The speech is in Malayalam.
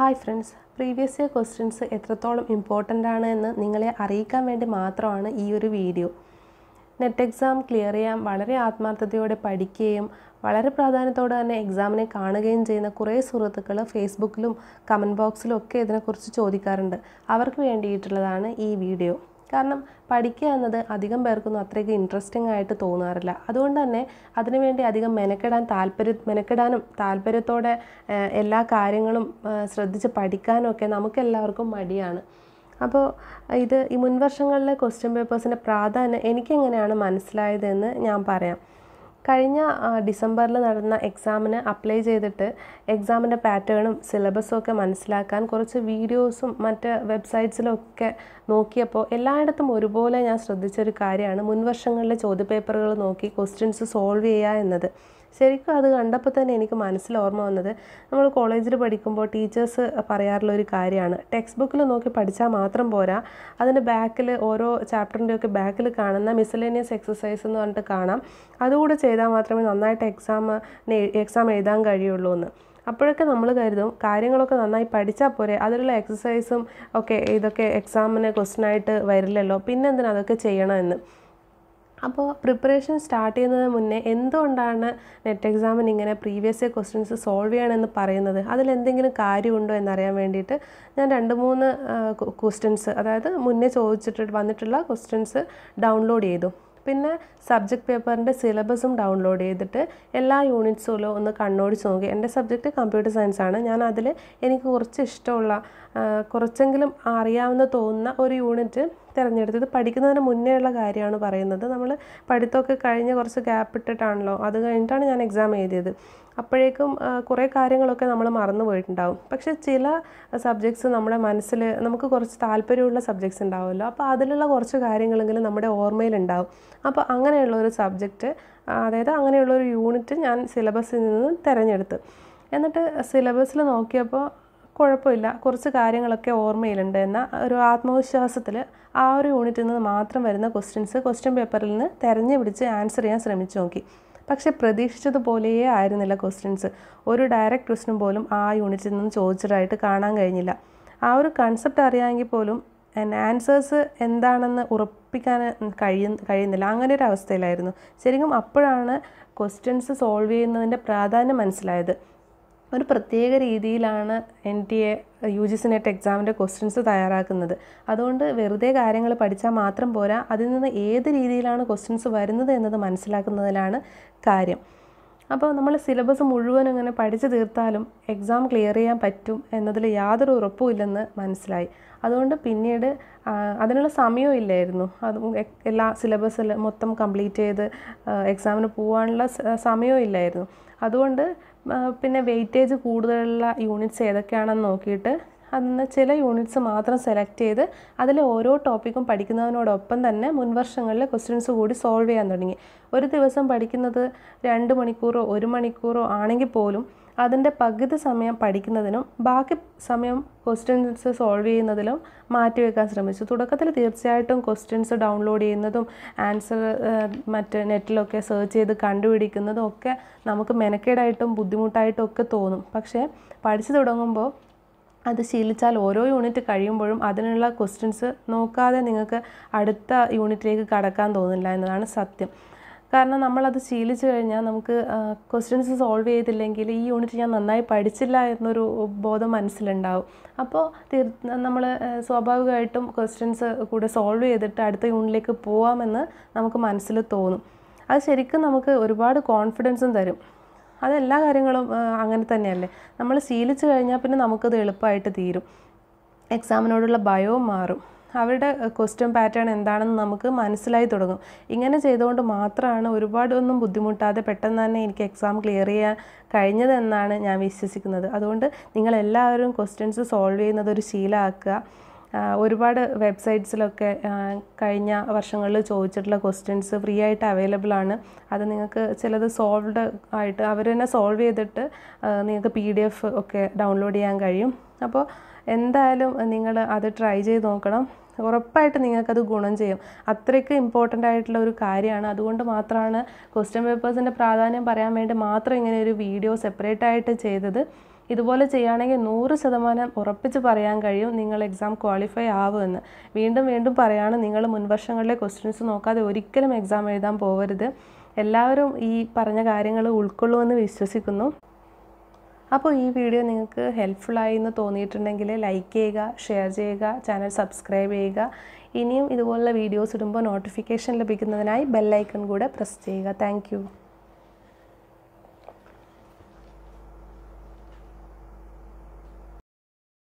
hi friends previous year questions എത്രത്തോളം ഇമ്പോർട്ടൻ്റ് ആണ് എന്ന് നിങ്ങളെ അറിയിക്കാൻ വേണ്ടി മാത്രമാണ് ഈ ഒരു വീഡിയോ നെറ്റ് എക്സാം ക്ലിയർ ചെയ്യാൻ വളരെ ആത്മാർത്ഥതയോടെ പഠിക്കുകയും വളരെ പ്രാധാന്യത്തോടെ തന്നെ എക്സാമിനെ കാണുകയും ചെയ്യുന്ന കുറേ സുഹൃത്തുക്കൾ ഫേസ്ബുക്കിലും കമൻറ്റ് ബോക്സിലും ഒക്കെ ഇതിനെക്കുറിച്ച് ചോദിക്കാറുണ്ട് അവർക്ക് വേണ്ടിയിട്ടുള്ളതാണ് ഈ വീഡിയോ കാരണം പഠിക്കുക എന്നത് അധികം പേർക്കൊന്നും അത്രയ്ക്ക് ഇൻട്രസ്റ്റിംഗ് ആയിട്ട് തോന്നാറില്ല അതുകൊണ്ട് തന്നെ അതിനുവേണ്ടി അധികം മെനക്കെടാൻ താല്പര്യ മെനക്കെടാനും താല്പര്യത്തോടെ എല്ലാ കാര്യങ്ങളും ശ്രദ്ധിച്ച് പഠിക്കാനും ഒക്കെ നമുക്കെല്ലാവർക്കും മടിയാണ് അപ്പോൾ ഇത് ഈ മുൻവർഷങ്ങളിലെ ക്വസ്റ്റ്യൻ പേപ്പേഴ്സിൻ്റെ പ്രാധാന്യം എനിക്കെങ്ങനെയാണ് മനസ്സിലായതെന്ന് ഞാൻ പറയാം കഴിഞ്ഞ ഡിസംബറിൽ നടന്ന എക്സാമിന് അപ്ലൈ ചെയ്തിട്ട് എക്സാമിൻ്റെ പാറ്റേണും സിലബസും ഒക്കെ മനസ്സിലാക്കാൻ കുറച്ച് വീഡിയോസും മറ്റ് വെബ്സൈറ്റ്സിലൊക്കെ നോക്കിയപ്പോൾ എല്ലായിടത്തും ഒരുപോലെ ഞാൻ ശ്രദ്ധിച്ചൊരു കാര്യമാണ് മുൻവർഷങ്ങളിലെ ചോദ്യപേപ്പറുകൾ നോക്കി ക്വസ്റ്റ്യൻസ് സോൾവ് ചെയ്യുക എന്നത് ശരിക്കും അത് കണ്ടപ്പോൾ തന്നെ എനിക്ക് മനസ്സിൽ ഓർമ്മ വന്നത് നമ്മൾ കോളേജിൽ പഠിക്കുമ്പോൾ ടീച്ചേഴ്സ് പറയാറുള്ള ഒരു കാര്യമാണ് ടെക്സ്റ്റ് ബുക്കിൽ നോക്കി പഠിച്ചാൽ മാത്രം പോരാ അതിൻ്റെ ബാക്കിൽ ഓരോ ചാപ്റ്ററിൻ്റെയൊക്കെ ബാക്കിൽ കാണുന്ന മിസലേനിയസ് എക്സസൈസ് എന്ന് പറഞ്ഞിട്ട് കാണാം അതുകൂടെ ചെയ്താൽ മാത്രമേ നന്നായിട്ട് എക്സാമിന് എക്സാം എഴുതാൻ കഴിയുള്ളൂ എന്ന് അപ്പോഴൊക്കെ നമ്മൾ കരുതും കാര്യങ്ങളൊക്കെ നന്നായി പഠിച്ചാൽ പോരെ അതിലുള്ള എക്സസൈസും ഒക്കെ ഇതൊക്കെ എക്സാമിന് ക്വസ്റ്റനായിട്ട് വരില്ലല്ലോ പിന്നെന്തിനാ അതൊക്കെ ചെയ്യണമെന്ന് അപ്പോൾ പ്രിപ്പറേഷൻ സ്റ്റാർട്ട് ചെയ്യുന്നതിന് മുന്നേ എന്തുകൊണ്ടാണ് നെറ്റ് എക്സാമിന് ഇങ്ങനെ പ്രീവിയസ് ഇയർ ക്വസ്റ്റ്യൻസ് സോൾവ് ചെയ്യണമെന്ന് പറയുന്നത് അതിലെന്തെങ്കിലും കാര്യമുണ്ടോ എന്നറിയാൻ വേണ്ടിയിട്ട് ഞാൻ രണ്ട് മൂന്ന് ക്വസ്റ്റ്യൻസ് അതായത് മുന്നേ ചോദിച്ചിട്ട് വന്നിട്ടുള്ള ക്വസ്റ്റ്യൻസ് ഡൗൺലോഡ് ചെയ്തു പിന്നെ സബ്ജക്റ്റ് പേപ്പറിൻ്റെ സിലബസും ഡൗൺലോഡ് ചെയ്തിട്ട് എല്ലാ യൂണിറ്റ്സിലും ഒന്ന് കണ്ണോടിച്ച് നോക്കി എൻ്റെ സബ്ജക്റ്റ് കമ്പ്യൂട്ടർ സയൻസ് ആണ് ഞാൻ അതിൽ എനിക്ക് കുറച്ച് ഇഷ്ടമുള്ള കുറച്ചെങ്കിലും അറിയാവുന്ന തോന്നുന്ന ഒരു യൂണിറ്റ് തിരഞ്ഞെടുത്തത് പഠിക്കുന്നതിന് മുന്നേ ഉള്ള കാര്യമാണ് പറയുന്നത് നമ്മൾ പഠിത്തമൊക്കെ കഴിഞ്ഞ് കുറച്ച് ഗ്യാപ്പ് ഇട്ടിട്ടാണല്ലോ അത് കഴിഞ്ഞിട്ടാണ് ഞാൻ എക്സാം എഴുതിയത് അപ്പോഴേക്കും കുറേ കാര്യങ്ങളൊക്കെ നമ്മൾ മറന്നു പോയിട്ടുണ്ടാവും പക്ഷേ ചില സബ്ജക്ട്സ് നമ്മുടെ മനസ്സിൽ നമുക്ക് കുറച്ച് താല്പര്യമുള്ള സബ്ജക്ട്സ് ഉണ്ടാവുമല്ലോ അപ്പോൾ അതിലുള്ള കുറച്ച് കാര്യങ്ങളെങ്കിലും നമ്മുടെ ഓർമ്മയിലുണ്ടാവും അപ്പോൾ അങ്ങനെയുള്ള ഒരു സബ്ജക്റ്റ് അതായത് അങ്ങനെയുള്ള ഒരു യൂണിറ്റ് ഞാൻ സിലബസിൽ നിന്ന് തിരഞ്ഞെടുത്ത് എന്നിട്ട് സിലബസിൽ നോക്കിയപ്പോൾ കുഴപ്പമില്ല കുറച്ച് കാര്യങ്ങളൊക്കെ ഓർമ്മയിലുണ്ട് എന്ന ഒരു ആത്മവിശ്വാസത്തിൽ ആ ഒരു യൂണിറ്റിൽ നിന്ന് മാത്രം വരുന്ന ക്വസ്റ്റ്യൻസ് ക്വസ്റ്റ്യൻ പേപ്പറിൽ നിന്ന് തെരഞ്ഞു പിടിച്ച് ആൻസർ ചെയ്യാൻ ശ്രമിച്ചു നോക്കി പക്ഷേ പ്രതീക്ഷിച്ചതുപോലെയേ ആയിരുന്നില്ല ക്വസ്റ്റ്യൻസ് ഒരു ഡയറക്റ്റ് ക്വസ്റ്റ്യൻ പോലും ആ യൂണിറ്റിൽ നിന്ന് ചോദിച്ചതായിട്ട് കാണാൻ കഴിഞ്ഞില്ല ആ ഒരു കൺസെപ്റ്റ് അറിയാമെങ്കിൽ പോലും ആൻസേഴ്സ് എന്താണെന്ന് ഉറപ്പിക്കാൻ കഴിയ കഴിയുന്നില്ല അങ്ങനെ ഒരു അവസ്ഥയിലായിരുന്നു ശരിക്കും അപ്പോഴാണ് ക്വസ്റ്റ്യൻസ് സോൾവ് ചെയ്യുന്നതിൻ്റെ പ്രാധാന്യം മനസ്സിലായത് ഒരു പ്രത്യേക രീതിയിലാണ് N T A U G C NET എക്സാമിൻ്റെ ക്വസ്റ്റ്യൻസ് തയ്യാറാക്കുന്നത് അതുകൊണ്ട് വെറുതെ കാര്യങ്ങൾ പഠിച്ചാൽ മാത്രം പോരാ അതിൽ നിന്ന് ഏത് രീതിയിലാണ് ക്വസ്റ്റ്യൻസ് വരുന്നത് എന്നത് മനസ്സിലാക്കുന്നതിലാണ് കാര്യം അപ്പോൾ നമ്മൾ സിലബസ് മുഴുവൻ അങ്ങനെ പഠിച്ചു തീർത്താലും എക്സാം ക്ലിയർ ചെയ്യാൻ പറ്റും എന്നതിൽ യാതൊരു ഉറപ്പുമില്ലെന്ന് മനസ്സിലായി അതുകൊണ്ട് പിന്നീട് അതിനുള്ള സമയവും ഇല്ലായിരുന്നു അത് എല്ലാ സിലബസ് മൊത്തം കംപ്ലീറ്റ് ചെയ്ത് എക്സാമിന് പോകാനുള്ള സമയവും ഇല്ലായിരുന്നു അതുകൊണ്ട് പിന്നെ വെയിറ്റേജ് കൂടുതലുള്ള യൂണിറ്റ്സ് ഏതൊക്കെയാണെന്ന് നോക്കിയിട്ട് അന്ന് ചില യൂണിറ്റ്സ് മാത്രം സെലക്ട് ചെയ്ത് അതിലെ ഓരോ ടോപ്പിക്കും പഠിക്കുന്നതിനോടൊപ്പം തന്നെ മുൻവർഷങ്ങളിലെ ക്വസ്റ്റ്യൻസ് കൂടി സോൾവ് ചെയ്യാൻ തുടങ്ങി ഒരു ദിവസം പഠിക്കുന്നത് രണ്ട് മണിക്കൂറോ ഒരു മണിക്കൂറോ ആണെങ്കിൽ പോലും അതിൻ്റെ പകുതി സമയം പഠിക്കുന്നതിനും ബാക്കി സമയം ക്വസ്റ്റ്യൻസ് സോൾവ് ചെയ്യുന്നതിലും വയ്ക്കാൻ ശ്രമിച്ചു തുടക്കത്തിൽ തീർച്ചയായിട്ടും ക്വസ്റ്റ്യൻസ് ഡൗൺലോഡ് ചെയ്യുന്നതും ആൻസർ മറ്റ് നെറ്റിലൊക്കെ സെർച്ച് ചെയ്ത് കണ്ടുപിടിക്കുന്നതും ഒക്കെ നമുക്ക് മെനക്കേടായിട്ടും ബുദ്ധിമുട്ടായിട്ടും ഒക്കെ തോന്നും പക്ഷേ പഠിച്ചു തുടങ്ങുമ്പോൾ അത് ശീലിച്ചാൽ ഓരോ യൂണിറ്റ് കഴിയുമ്പോഴും അതിനുള്ള ക്വസ്റ്റ്യൻസ് നോക്കാതെ നിങ്ങൾക്ക് അടുത്ത യൂണിറ്റിലേക്ക് കടക്കാൻ തോന്നില്ല എന്നതാണ് സത്യം കാരണം നമ്മളത് ശീലിച്ചു കഴിഞ്ഞാൽ നമുക്ക് ക്വസ്റ്റ്യൻസ് സോൾവ് ചെയ്തില്ലെങ്കിൽ ഈ യൂണിറ്റ് ഞാൻ നന്നായി പഠിച്ചില്ല എന്നൊരു ബോധം മനസ്സിലുണ്ടാവും അപ്പോൾ തീർ നമ്മൾ സ്വാഭാവികമായിട്ടും ക്വസ്റ്റ്യൻസ് കൂടെ സോൾവ് ചെയ്തിട്ട് അടുത്ത യൂണിറ്റിലേക്ക് പോവാമെന്ന് നമുക്ക് മനസ്സിൽ തോന്നും അത് ശരിക്കും നമുക്ക് ഒരുപാട് കോൺഫിഡൻസും തരും അതെല്ലാ കാര്യങ്ങളും അങ്ങനെ തന്നെയല്ലേ നമ്മൾ ശീലിച്ചു കഴിഞ്ഞാൽ പിന്നെ നമുക്കത് എളുപ്പമായിട്ട് തീരും എക്സാമിനോടുള്ള ഭയവും മാറും അവരുടെ ക്വസ്റ്റ്യൻ പാറ്റേൺ എന്താണെന്ന് നമുക്ക് മനസ്സിലായി തുടങ്ങും ഇങ്ങനെ ചെയ്തുകൊണ്ട് മാത്രമാണ് ഒരുപാടൊന്നും ബുദ്ധിമുട്ടാതെ പെട്ടെന്ന് തന്നെ എനിക്ക് എക്സാം ക്ലിയർ ചെയ്യാൻ കഴിഞ്ഞതെന്നാണ് ഞാൻ വിശ്വസിക്കുന്നത് അതുകൊണ്ട് നിങ്ങളെല്ലാവരും ക്വസ്റ്റ്യൻസ് സോൾവ് ചെയ്യുന്നത് ഒരു ശീലമാക്കുക ഒരുപാട് വെബ്സൈറ്റ്സിലൊക്കെ കഴിഞ്ഞ വർഷങ്ങളിൽ ചോദിച്ചിട്ടുള്ള ക്വസ്റ്റ്യൻസ് ഫ്രീ ആയിട്ട് അവൈലബിൾ ആണ് അത് നിങ്ങൾക്ക് ചിലത് സോൾവ്ഡ് ആയിട്ട് അവർ തന്നെ സോൾവ് ചെയ്തിട്ട് നിങ്ങൾക്ക് പി ഡി എഫ് ഒക്കെ ഡൗൺലോഡ് ചെയ്യാൻ കഴിയും അപ്പോൾ എന്തായാലും നിങ്ങൾ അത് ട്രൈ ചെയ്ത് നോക്കണം ഉറപ്പായിട്ട് നിങ്ങൾക്കത് ഗുണം ചെയ്യും അത്രയ്ക്ക് ഇമ്പോർട്ടൻ്റ് ആയിട്ടുള്ള ഒരു കാര്യമാണ് അതുകൊണ്ട് മാത്രമാണ് ക്വസ്റ്റ്യൻ പേപ്പേഴ്സിൻ്റെ പ്രാധാന്യം പറയാൻ വേണ്ടി മാത്രം ഇങ്ങനെ ഒരു വീഡിയോ സെപ്പറേറ്റ് ആയിട്ട് ചെയ്തത് ഇതുപോലെ ചെയ്യുകയാണെങ്കിൽ നൂറ് ശതമാനം ഉറപ്പിച്ച് പറയാൻ കഴിയും നിങ്ങൾ എക്സാം ക്വാളിഫൈ ആവുമെന്ന് വീണ്ടും വീണ്ടും പറയുകയാണ് നിങ്ങൾ മുൻവർഷങ്ങളിലെ ക്വസ്റ്റ്യൻസ് നോക്കാതെ ഒരിക്കലും എക്സാം എഴുതാൻ പോകരുത് എല്ലാവരും ഈ പറഞ്ഞ കാര്യങ്ങൾ ഉൾക്കൊള്ളുമെന്ന് വിശ്വസിക്കുന്നു അപ്പോൾ ഈ വീഡിയോ നിങ്ങൾക്ക് ഹെൽപ്ഫുള്ളായി എന്ന് തോന്നിയിട്ടുണ്ടെങ്കിൽ ലൈക്ക് ചെയ്യുക ഷെയർ ചെയ്യുക ചാനൽ സബ്സ്ക്രൈബ് ചെയ്യുക ഇനിയും ഇതുപോലുള്ള വീഡിയോസ് ഇടുമ്പോൾ നോട്ടിഫിക്കേഷൻ ലഭിക്കുന്നതിനായി ബെല്ലൈക്കൺ കൂടെ പ്രസ് ചെയ്യുക താങ്ക്